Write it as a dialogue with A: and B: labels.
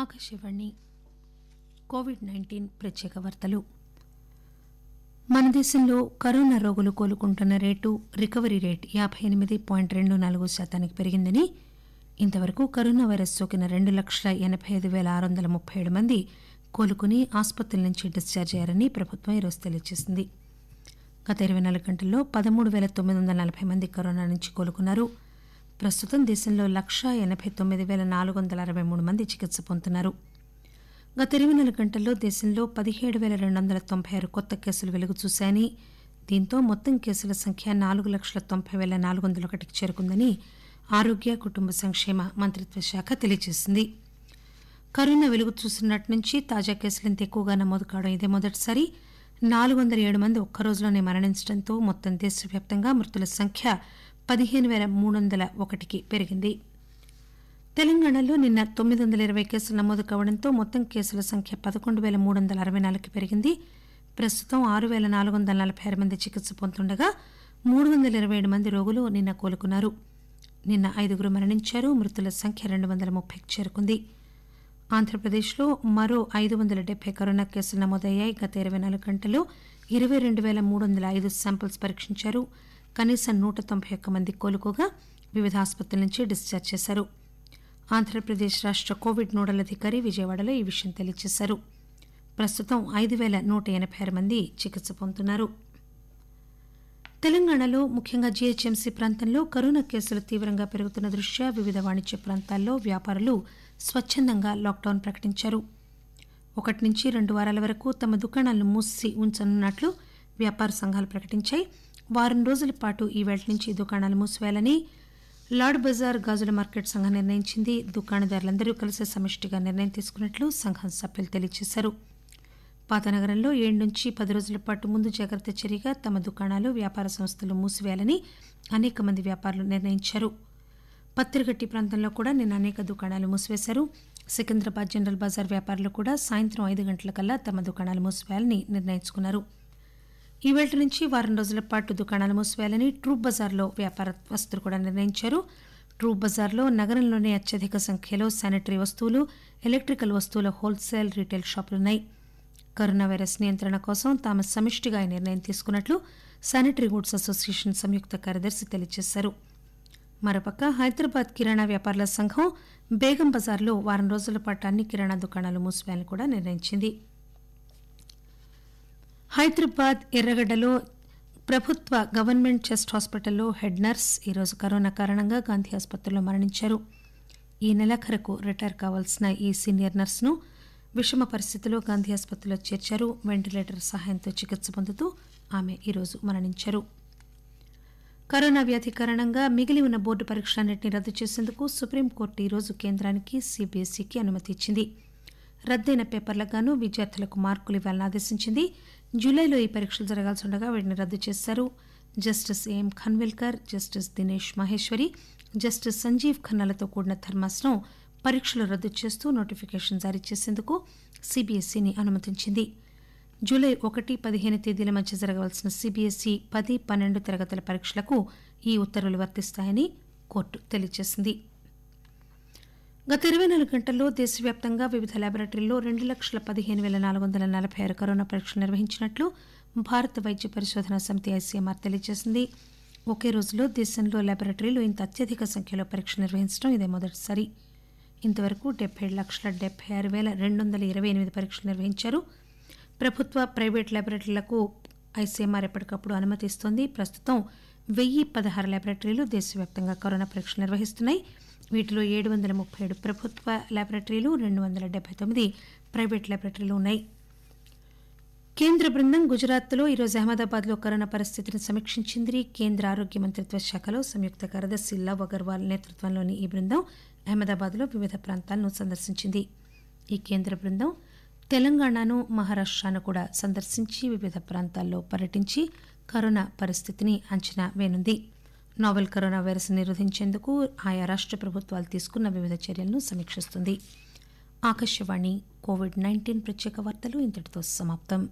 A: Akashvani Covid nineteen ప్రత్యేక వార్తలు మన దేశంలో కరోనా రోగులు కోలుకుంటున్న రేటు రికవరీ రేటు యాభై ఎనిమిది పాయింట్ రెండు నాలుగు శాతానికి పెరిగిందని ఇంతవరకు కరోనా వైరస్ సోకిన రెండు లక్షల ఎనభై ఐదు పేల ఆరు వందల ముప్పై ఏడు మంది కోలుకుని ఆసుపత్రుల నుంచి డిశ్చార్జ్ అయ్యారని ప్రభుత్వం ఈరోజు తెలియజేసింది గత ఇరవై నాలుగు గంటల్లో పదమూడు వేల తొమ్మిది వందల నలభై మంది కరోనా నుంచి కోలుకున్నారు ప్రస్తుతం దేశంలో లక్షా ఎనబై తొమ్మిది పేల నాలుగు వందల అరవై మూడు మంది చికిత్స పొందుతున్నారు గత ఇరవై నాలుగు గంటల్లో దేశంలో పదిహేడు పేల రెండు వందల తొంభై ఆరు కొత్త కేసులు వెలుగు చూశాయని దీంతో మొత్తం కేసుల సంఖ్య నాలుగు లక్షల తొంభై పేల నాలుగు వందల ఒకటికి చేరుకుందని ఆరోగ్య కుటుంబ సంక్షేమ మంత్రిత్వ శాఖ తెలియజేసింది కరోనా వెలుగు చూసినట్టు నుంచి తాజా కేసులు ఇంత ఎక్కువగా నమోదు కావడం ఇదే మొదటిసారి నాలుగు వందల ఏడు మంది ఒక్కరోజులోనే మరణించడంతో మొత్తం దేశవ్యాప్తంగా మృతుల సంఖ్య పదిహేను పేల మూడు వందల ఒకటికి పెరిగింది తెలంగాణలో నిన్న తొమ్మిది వందల ఇరవై కేసులు నమోదు కావడంతో మొత్తం కేసుల సంఖ్య పదకొండు పేల మూడు వందల అరవై నాలుగు పెరిగింది ప్రస్తుతం ఆరు పేల నాలుగు వందల నలభై ఆరు మంది చికిత్స పొందుతుండగా మూడు వందల ఇరవై ఏడు మంది రోగులు నిన్న కోలుకున్నారు నిన్న ఐదుగురు మరణించారు మృతుల సంఖ్య రెండు వందల ముప్పైకి చేరుకుంది ఆంధ్రప్రదేశ్లో మరో ఐదు వందల డెబ్బై కరోనా కేసులు నమోదయ్యాయి గత ఇరవై నాలుగు గంటల్లో ఇరవై రెండు పేల మూడు వందల ఐదు శాంపిల్స్ పరీక్షించారు కనీసం నూట తొంభై ఒక్క మంది కోలుకోగా వివిధ ఆసుపత్రుల నుంచి డిశ్చార్జ్ చేశారు ఆంధ్రప్రదేశ్ రాష్ట కోవిడ్ నోడల్ అధికారి విజయవాడలో ఈ విషయం తెలియజేశారు ప్రస్తుతం ఐదు పేల నూట ఎనబై ఆరు మంది చికిత్స పొందుతున్నారు తెలంగాణలో ముఖ్యంగా జీహెచ్ఎంసీ ప్రాంతంలో కరోనా కేసులు తీవ్రంగా పెరుగుతున్న దృష్ట్యా వివిధ వాణిజ్య ప్రాంతాల్లో వ్యాపారులు స్వచ్చందంగా లాక్డౌన్ ప్రకటించారు ఒకటి నుంచి రెండు వారాల వరకు తమ దుకాణాలను మూసి ఉంచనున్నట్లు వ్యాపార సంఘాలు ప్రకటించాయి వారం రోజుల పాటు ఈ వేళ నుంచి దుకాణాలు మూసివేయాలని లార్డ్ బజార్ గాజుల మార్కెట్ సంఘం నిర్ణయించింది దుకాణదారులందరూ కలిసి సమిష్టిగా నిర్ణయం తీసుకున్నట్లు సంఘం సభ్యులు తెలియజేశారు పాతనగరంలో ఏడు నుంచి పది రోజుల పాటు ముందు జాగ్రత్త చర్యగా తమ దుకాణాలు వ్యాపార సంస్థలు మూసివేయాలని అనేక మంది వ్యాపారులు నిర్ణయించారు పత్తిరిగట్టి ప్రాంతంలో కూడా నిన్న అనేక దుకాణాలు మూసివేశారు సికింద్రాబాద్ జనరల్ బజార్ వ్యాపారులు కూడా సాయంత్రం ఐదు గంటల కల్లా తమ దుకాణాలు మూసివేయాలని నిర్ణయించుకున్నారు ఈవేళ నుంచి వారం రోజుల పాటు దుకాణాలు మూసివేయాలని ట్రూప్ బజార్లో వస్తువులు కూడా నిర్ణయించారు ట్రూప్ బజార్లో నగరంలోనే అత్యధిక సంఖ్యలో శానిటరీ వస్తువులు ఎలక్ట్రికల్ వస్తువుల హోల్సేల్ రీటైల్ షాపులున్నాయి కరోనా వైరస్ నియంత్రణ కోసం తాము సమిష్టిగా నిర్ణయం తీసుకున్నట్లు శానిటరీ గూడ్స్ అసోసియేషన్ సంయుక్త కార్యదర్శి తెలియజేశారు మరోపక్క హైదరాబాద్ కిరాణా వ్యాపారుల సంఘం బేగం బజార్లో వారం రోజుల పాటు అన్ని కిరాణా దుకాణాలు మూసివేయాలని కూడా నిర్ణయించింది హైదరాబాద్ ఎర్రగడ్డలో ప్రభుత్వ గవర్నమెంట్ చెస్ట్ హాస్పిటల్లో హెడ్ నర్స్ ఈరోజు కరోనా కారణంగా గాంధీ ఆసుపత్రిలో మరణించారు ఈ నెలాఖరుకు రిటైర్ కావాల్సిన ఈ సీనియర్ ను విషమ పరిస్థితిలో గాంధీ ఆసుపత్రిలో చేర్చారు వెంటిలేటర్ సహాయంతో చికిత్స పొందుతూ ఆమె ఈరోజు మరణించారు కరోనా వ్యాధి కారణంగా మిగిలి ఉన్న బోర్డు పరీక్షలన్నింటినీ రద్దు చేసేందుకు సుప్రీంకోర్టు ఈరోజు కేంద్రానికి సీబీఎస్ఈకి అనుమతి ఇచ్చింది రద్దయిన గాను విద్యార్థులకు మార్కులు ఇవ్వాలని ఆదేశించింది జులైలో ఈ పరీక్షలు జరగాల్సి ఉండగా వీటిని రద్దు చేశారు justice AM Khanwilkar justice Dinesh Maheshwari justice Sanjeev ఖన్నాలతో కూడిన ధర్మాసనం పరీక్షలు రద్దు చేస్తూ నోటిఫికేషన్ జారీ చేసేందుకు సిబిఎస్ఈని అనుమతించింది జూలై ఒకటి పదిహేను తేదీల మధ్య జరగవలసిన సిబిఎస్ఈ పది పన్నెండు తరగతుల పరీక్షలకు ఈ ఉత్తర్వులు వర్తిస్తాయని కోర్టు తెలియజేసింది గత ఇరవై నాలుగు గంటల్లో దేశవ్యాప్తంగా వివిధ ల్యాబొరేటరీల్లో రెండు లక్షల పదిహేను పేల నాలుగు వందల నలబై ఆరు కరోనా పరీక్షలు నిర్వహించినట్లు భారత వైద్య పరిశోధనా సమితి ఐసీఎంఆర్ తెలియజేసింది ఒకే రోజులో దేశంలో ల్యాబొరేటరీలు ఇంత అత్యధిక సంఖ్యలో పరీక్షలు నిర్వహించడం ఇదే మొదటిసారి ఇంతవరకు డెబ్బై ఏడు లక్షల డెబ్బై ఆరు వేల రెండు వందల ఇరవై ఎనిమిది పరీక్షలు నిర్వహించారు ప్రభుత్వ ప్రైవేట్ ల్యాబొరేటరీలకు ఐసీఎంఆర్ ఎప్పటికప్పుడు అనుమతిస్తోంది ప్రస్తుతం వెయ్యి పదహారు ల్యాబొరేటరీలు దేశవ్యాప్తంగా కరోనా పరీక్షలు నిర్వహిస్తున్నాయి వీటిలో ఏడు వందల ముప్పై ఏడు ప్రభుత్వ ల్యాబొరేటరీలు రెండు వందల డెబ్బై తొమ్మిది ప్రైవేట్ ల్యాబొరేటరీలు ఉన్నాయి కేంద్ర బృందం గుజరాత్లో ఈరోజు అహ్మదాబాద్లో కరోనా పరిస్థితిని సమీక్షించింది కేంద్ర ఆరోగ్య మంత్రిత్వ శాఖలో సంయుక్త కార్యదర్శి లవ్ అగర్వాల్ నేతృత్వంలోని ఈ బృందం అహ్మదాబాద్లో వివిధ ప్రాంతాలను సందర్శించింది ఈ కేంద్ర బృందం తెలంగాణను మహారాష్ట్రను కూడా సందర్శించి వివిధ ప్రాంతాల్లో పర్యటించి కరోనా పరిస్థితిని అంచనా వేనుంది నోవెల్ కరోనా వైరస్ నిరోధించేందుకు ఆయా రాష్ట ప్రభుత్వాలు తీసుకున్న వివిధ చర్యలను సమీక్షిస్తుంది ఆకాశవాణి కోవిడ్ నైన్టీన్ ప్రత్యేక వార్తలు ఇంతటితో సమాప్తం